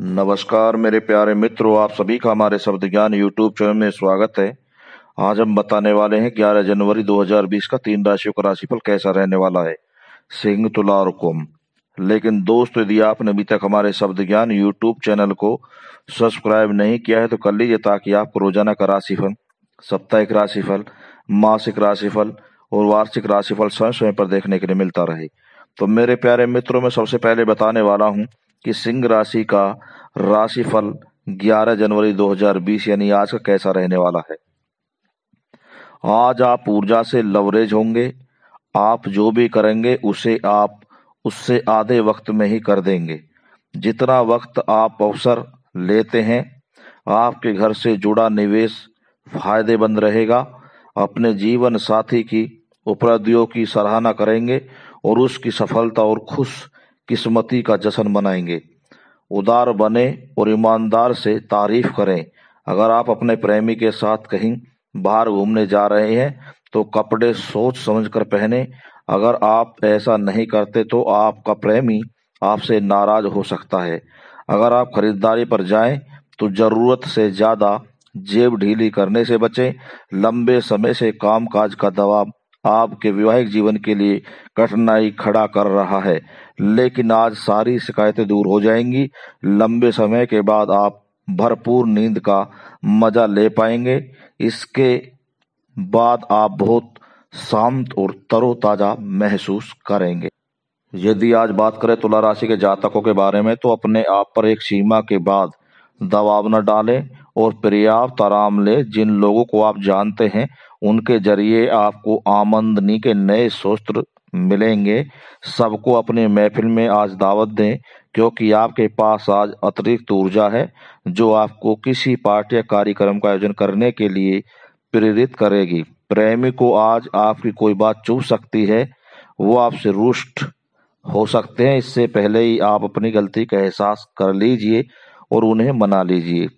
नमस्कार मेरे प्यारे मित्रों आप सभी का हमारे शब्द ज्ञान यूट्यूब चैनल में स्वागत है आज हम बताने वाले हैं 11 जनवरी 2020 का तीन राशियों का राशिफल कैसा रहने वाला है सिंह तुला और कुंभ लेकिन दोस्तों यदि आपने अभी तक हमारे शब्द ज्ञान यूट्यूब चैनल को सब्सक्राइब नहीं किया है तो कर लीजिए ताकि आपको रोजाना का राशिफल साप्ताहिक राशिफल मासिक राशिफल और वार्षिक राशिफल स्वयं स्वयं पर देखने के लिए मिलता रहे तो मेरे प्यारे मित्रों में सबसे पहले बताने वाला हूँ कि सिंह राशि का राशिफल 11 जनवरी 2020 यानी आज का कैसा रहने वाला है आज आप ऊर्जा से लवरेज होंगे आप जो भी करेंगे उसे आप उससे आधे वक्त में ही कर देंगे जितना वक्त आप अवसर लेते हैं आपके घर से जुड़ा निवेश फायदेमंद रहेगा अपने जीवन साथी की उपलब्धियों की सराहना करेंगे और उसकी सफलता और खुश किस्मती का जश्न मनाएंगे उदार बने और ईमानदार से तारीफ करें अगर आप अपने प्रेमी के साथ कहीं बाहर घूमने जा रहे हैं तो कपड़े सोच समझ कर पहने अगर आप ऐसा नहीं करते तो आपका प्रेमी आपसे नाराज हो सकता है अगर आप खरीदारी पर जाएं तो ज़रूरत से ज़्यादा जेब ढीली करने से बचें लंबे समय से काम काज का दबाव आपके वैवाहिक जीवन के लिए कठिनाई खड़ा कर रहा है लेकिन आज सारी शिकायतें दूर हो जाएंगी लंबे समय के बाद आप भरपूर नींद का मजा ले पाएंगे इसके बाद आप बहुत शांत और तरोताजा महसूस करेंगे यदि आज बात करें तुला राशि के जातकों के बारे में तो अपने आप पर एक सीमा के बाद दबाव न डालें और पर्याप्त आराम ले जिन लोगों को आप जानते हैं उनके जरिए आपको आमंदनी के नए स्रोत मिलेंगे सबको अपने महफिल में आज दावत दें क्योंकि आपके पास आज अतिरिक्त ऊर्जा है जो आपको किसी पार्टी या कार्यक्रम का आयोजन करने के लिए प्रेरित करेगी प्रेमी को आज आपकी कोई बात चुभ सकती है वो आपसे रुष्ट हो सकते हैं इससे पहले ही आप अपनी गलती का एहसास कर लीजिए और उन्हें मना लीजिए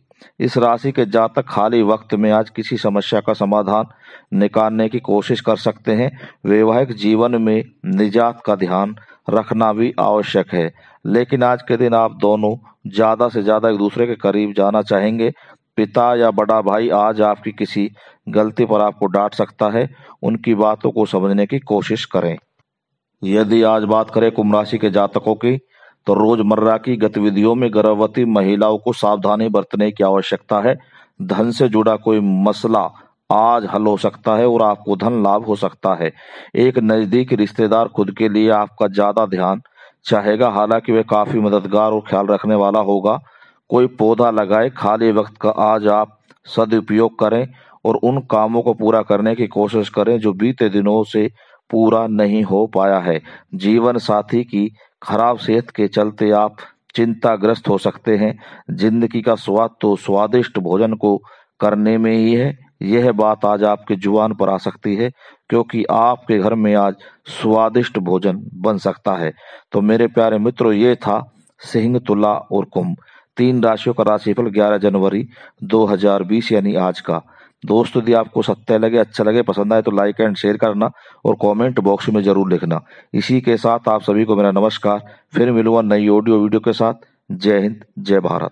इस राशि के जातक खाली वक्त में आज किसी समस्या का समाधान निकालने की कोशिश कर सकते हैं वैवाहिक जीवन में निजात का ध्यान रखना भी आवश्यक है लेकिन आज के दिन आप दोनों ज़्यादा से ज़्यादा एक दूसरे के करीब जाना चाहेंगे पिता या बड़ा भाई आज आपकी किसी गलती पर आपको डांट सकता है उनकी बातों को समझने की कोशिश करें यदि आज बात करें कुंभ राशि के जातकों की तो रोजमर्रा की गतिविधियों में गर्भवती महिलाओं को सावधानी बरतने की आवश्यकता है धन से जुड़ा कोई मसला आज हल हो सकता है और आपको धन लाभ हो सकता है एक नजदीकी रिश्तेदार खुद के लिए आपका ज्यादा ध्यान चाहेगा हालांकि वे काफी मददगार और ख्याल रखने वाला होगा कोई पौधा लगाए खाली वक्त का आज आप सदुपयोग करें और उन कामों को पूरा करने की कोशिश करें जो बीते दिनों से पूरा नहीं हो पाया है जीवन साथी की खराब सेहत के चलते आप चिंताग्रस्त हो सकते हैं जिंदगी का स्वाद तो स्वादिष्ट भोजन को करने में ही है यह बात आज आपके जुबान पर आ सकती है क्योंकि आपके घर में आज स्वादिष्ट भोजन बन सकता है तो मेरे प्यारे मित्रों ये था सिंह तुला और कुंभ तीन राशियों का राशिफल 11 जनवरी 2020 यानी आज का दोस्त यदि आपको सत्य लगे अच्छा लगे पसंद आए तो लाइक एंड शेयर करना और कमेंट बॉक्स में जरूर लिखना इसी के साथ आप सभी को मेरा नमस्कार फिर मिलूंगा नई ऑडियो वीडियो के साथ जय हिंद जय भारत